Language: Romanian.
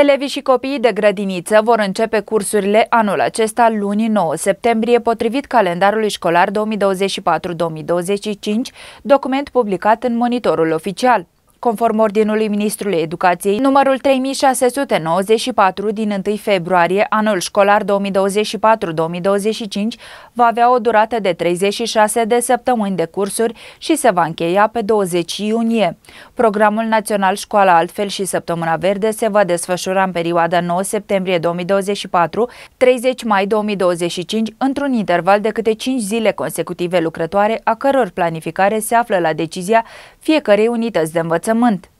Elevii și copiii de grădiniță vor începe cursurile anul acesta luni 9 septembrie, potrivit calendarului școlar 2024-2025, document publicat în monitorul oficial. Conform ordinului Ministrului Educației, numărul 3694 din 1 februarie, anul școlar 2024-2025, va avea o durată de 36 de săptămâni de cursuri și se va încheia pe 20 iunie. Programul Național Școala Altfel și Săptămâna Verde se va desfășura în perioada 9 septembrie 2024-30 mai 2025 într-un interval de câte 5 zile consecutive lucrătoare, a căror planificare se află la decizia fiecărei unități de învățământ. învățământ.